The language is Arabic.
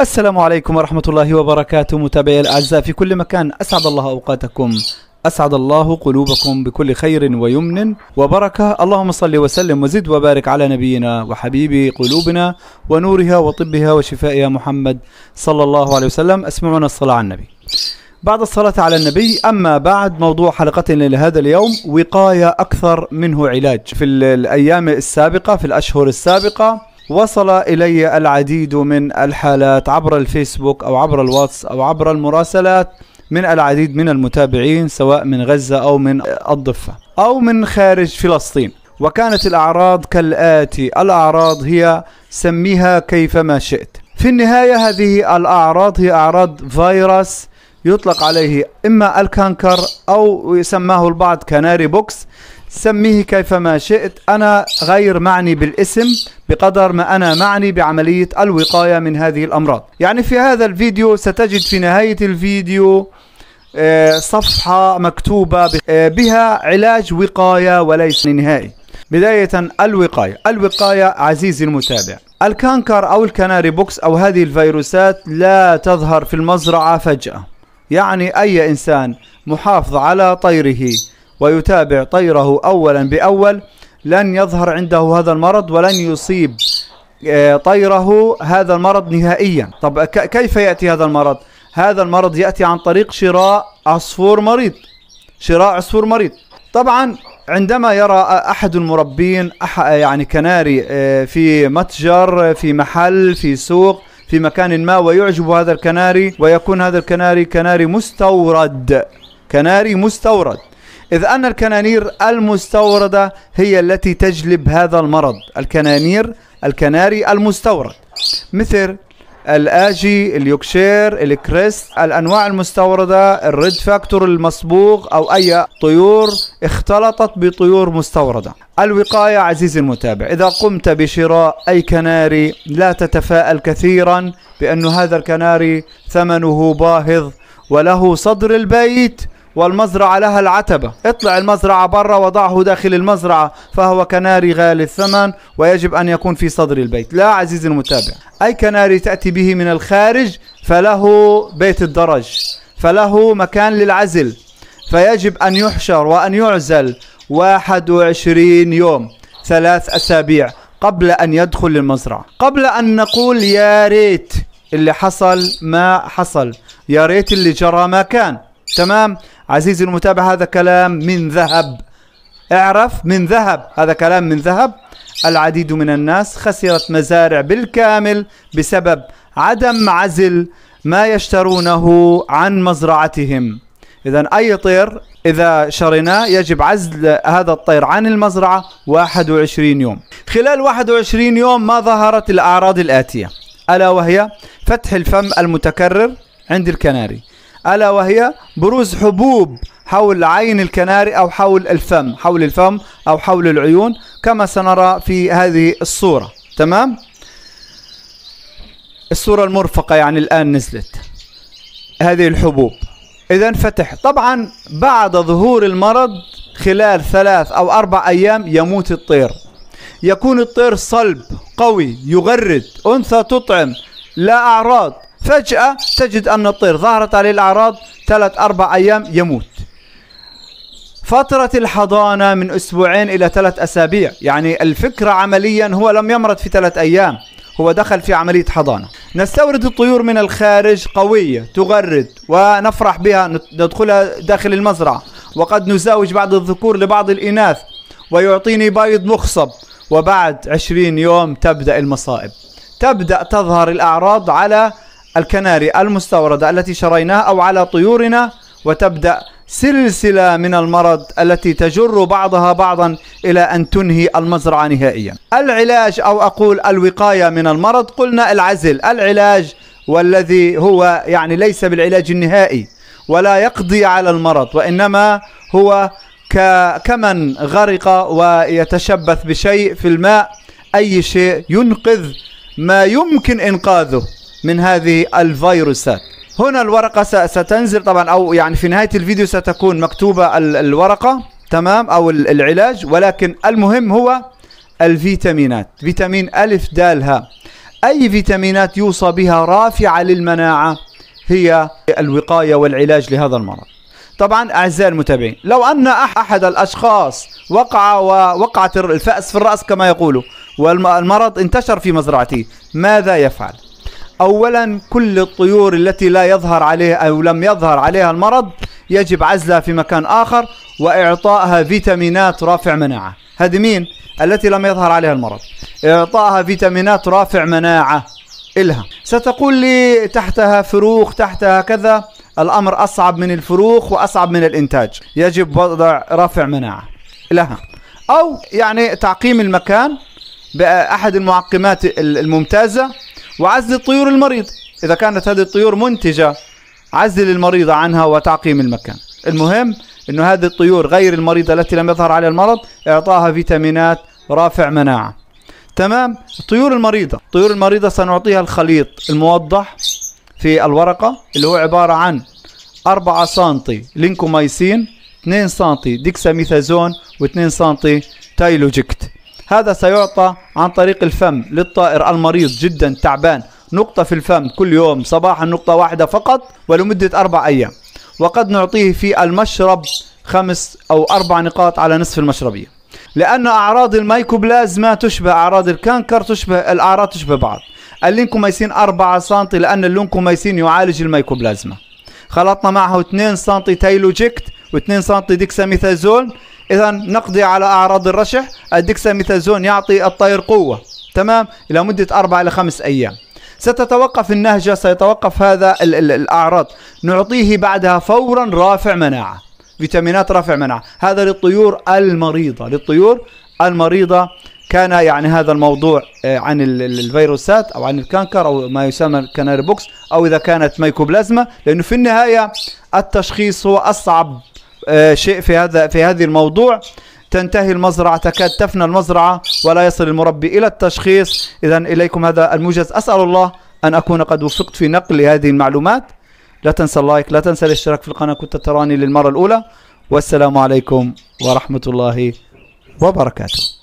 السلام عليكم ورحمة الله وبركاته متابعي الأعزاء في كل مكان أسعد الله أوقاتكم أسعد الله قلوبكم بكل خير ويمن وبركة اللهم صل وسلم وزد وبارك على نبينا وحبيب قلوبنا ونورها وطبها وشفائها محمد صلى الله عليه وسلم أسمعونا الصلاة على النبي بعد الصلاة على النبي أما بعد موضوع حلقتنا لهذا اليوم وقاية أكثر منه علاج في الأيام السابقة في الأشهر السابقة وصل إلي العديد من الحالات عبر الفيسبوك أو عبر الواتس أو عبر المراسلات من العديد من المتابعين سواء من غزة أو من الضفة أو من خارج فلسطين وكانت الأعراض كالآتي الأعراض هي سميها كيفما شئت في النهاية هذه الأعراض هي أعراض فيروس يطلق عليه إما الكانكر أو يسماه البعض كناري بوكس سميه كيفما شئت أنا غير معني بالاسم بقدر ما أنا معني بعملية الوقاية من هذه الأمراض يعني في هذا الفيديو ستجد في نهاية الفيديو آه، صفحة مكتوبة آه، بها علاج وقاية وليس نهائي بداية الوقاية الوقاية عزيزي المتابع الكانكر أو الكناري بوكس أو هذه الفيروسات لا تظهر في المزرعة فجأة يعني أي إنسان محافظ على طيره ويتابع طيره أولا بأول لن يظهر عنده هذا المرض ولن يصيب آه، طيره هذا المرض نهائيا طب كيف يأتي هذا المرض هذا المرض يأتي عن طريق شراء عصفور مريض شراء عصفور مريض طبعا عندما يرى أحد المربين يعني كناري آه، في متجر في محل في سوق في مكان ما ويعجب هذا الكناري ويكون هذا الكناري كناري مستورد كناري مستورد إذ أن الكنانير المستوردة هي التي تجلب هذا المرض الكنانير الكناري المستورد مثل الآجي اليوكشير الكريست الأنواع المستوردة الريد فاكتور المصبوغ أو أي طيور اختلطت بطيور مستوردة الوقاية عزيزي المتابع إذا قمت بشراء أي كناري لا تتفاءل كثيرا بأن هذا الكناري ثمنه باهظ وله صدر البيت والمزرعة لها العتبة اطلع المزرعة برا وضعه داخل المزرعة فهو كناري غالي الثمن ويجب أن يكون في صدر البيت لا عزيزي المتابع أي كناري تأتي به من الخارج فله بيت الدرج فله مكان للعزل فيجب أن يحشر وأن يعزل 21 يوم ثلاث أسابيع قبل أن يدخل المزرعة قبل أن نقول يا ريت اللي حصل ما حصل يا ريت اللي جرى ما كان تمام عزيزي المتابع هذا كلام من ذهب اعرف من ذهب هذا كلام من ذهب العديد من الناس خسرت مزارع بالكامل بسبب عدم عزل ما يشترونه عن مزرعتهم إذا أي طير إذا شريناه يجب عزل هذا الطير عن المزرعة 21 يوم خلال 21 يوم ما ظهرت الأعراض الآتية ألا وهي فتح الفم المتكرر عند الكناري ألا وهي بروز حبوب حول عين الكناري أو حول الفم حول الفم أو حول العيون كما سنرى في هذه الصورة تمام الصورة المرفقة يعني الآن نزلت هذه الحبوب إذا فتح طبعا بعد ظهور المرض خلال ثلاث أو أربع أيام يموت الطير يكون الطير صلب قوي يغرد أنثى تطعم لا أعراض فجأة تجد أن الطير ظهرت عليه الأعراض ثلاث أربع أيام يموت فترة الحضانة من أسبوعين إلى ثلاث أسابيع يعني الفكرة عمليا هو لم يمرض في ثلاث أيام هو دخل في عملية حضانة نستورد الطيور من الخارج قوية تغرد ونفرح بها ندخلها داخل المزرعة وقد نزاوج بعض الذكور لبعض الإناث ويعطيني بيض مخصب وبعد عشرين يوم تبدأ المصائب تبدأ تظهر الأعراض على الكناري المستوردة التي شريناها أو على طيورنا وتبدأ سلسلة من المرض التي تجر بعضها بعضا إلى أن تنهي المزرعة نهائيا العلاج أو أقول الوقاية من المرض قلنا العزل العلاج والذي هو يعني ليس بالعلاج النهائي ولا يقضي على المرض وإنما هو كمن غرق ويتشبث بشيء في الماء أي شيء ينقذ ما يمكن إنقاذه من هذه الفيروسات هنا الورقة ستنزل طبعا أو يعني في نهاية الفيديو ستكون مكتوبة الورقة تمام أو العلاج ولكن المهم هو الفيتامينات فيتامين ألف دال ها أي فيتامينات يوصى بها رافعة للمناعة هي الوقاية والعلاج لهذا المرض طبعا أعزائي المتابعين لو أن أحد الأشخاص وقع ووقعت الفأس في الرأس كما يقولوا والمرض انتشر في مزرعته ماذا يفعل؟ أولا كل الطيور التي لا يظهر عليها أو لم يظهر عليها المرض يجب عزلها في مكان آخر وإعطائها فيتامينات رافع مناعة هذه مين؟ التي لم يظهر عليها المرض إعطائها فيتامينات رافع مناعة إلها ستقول لي تحتها فروخ تحتها كذا الأمر أصعب من الفروخ وأصعب من الإنتاج يجب وضع رافع مناعة لها أو يعني تعقيم المكان بأحد المعقمات الممتازة وعزل الطيور المريض إذا كانت هذه الطيور منتجة عزل المريضة عنها وتعقيم المكان المهم أنه هذه الطيور غير المريضة التي لم يظهر عليها المرض إعطاها فيتامينات رافع مناعة تمام الطيور المريضة الطيور المريضة سنعطيها الخليط الموضح في الورقة اللي هو عبارة عن 4 سنتي لينكومايسين 2 سنتي ديكساميثازون و2 سنتي تايلوجيكت هذا سيعطى عن طريق الفم للطائر المريض جدا تعبان نقطة في الفم كل يوم صباحا نقطة واحدة فقط ولمدة أربع أيام وقد نعطيه في المشرب خمس أو أربع نقاط على نصف المشربية لأن أعراض المايكوبلازما تشبه أعراض الكانكر تشبه الأعراض تشبه بعض اللينكوميسين 4 سم لأن اللينكوميسين يعالج المايكوبلازما خلطنا معه 2 سم تايلوجيكت و2 سم ديكساميثازول إذا نقضي على أعراض الرشح الدكساميثازون يعطي الطير قوة تمام إلى مدة أربعة إلى 5 أيام ستتوقف النهجة سيتوقف هذا الـ الـ الأعراض نعطيه بعدها فورا رافع مناعة فيتامينات رافع مناعة هذا للطيور المريضة للطيور المريضة كان يعني هذا الموضوع آه، عن الفيروسات او عن الكانكر او ما يسمى الكناري بوكس او اذا كانت مايكوبلازما لانه في النهايه التشخيص هو اصعب آه، شيء في هذا في هذه الموضوع تنتهي المزرعة تكاد تفنى المزرعة ولا يصل المربي إلى التشخيص إذا إليكم هذا الموجز أسأل الله أن أكون قد وفقت في نقل هذه المعلومات لا تنسى اللايك لا تنسى الاشتراك في القناة كنت تراني للمرة الأولى والسلام عليكم ورحمة الله وبركاته